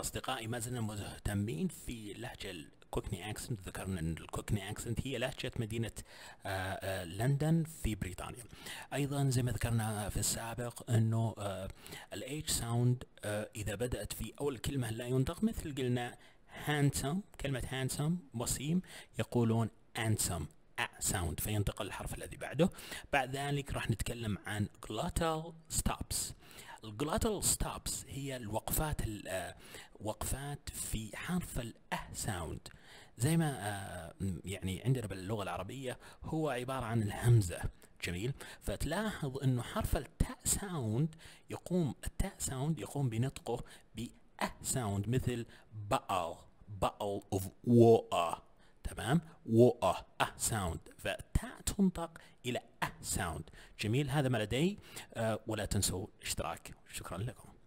أصدقائي ما زلنا مهتمين في لهجة الكوكني أكسنت ذكرنا أن الكوكني أكسنت هي لهجة مدينة آه، آه، لندن في بريطانيا أيضا زي ما ذكرنا في السابق أنه آه، H ساوند إذا بدأت في أول كلمة لا ينطق مثل قلنا هانسم كلمة هانسم وسيم يقولون أنسم ساوند فينتقل الحرف الذي بعده بعد ذلك راح نتكلم عن glottal stops الجلاتال ستوبس هي الوقفات وقفات في حرف الأه ساوند زي ما آه، يعني عندنا باللغة العربية هو عبارة عن الهمزة جميل فتلاحظ أنه حرف التاء ساوند يقوم التاء ساوند يقوم بنطقه بأه ساوند مثل بأل بأل of water تمام وأ أه ساوند فتاء تنطق إلى أه ساوند جميل هذا ما لدي أه ولا تنسوا اشتراك شكرا لكم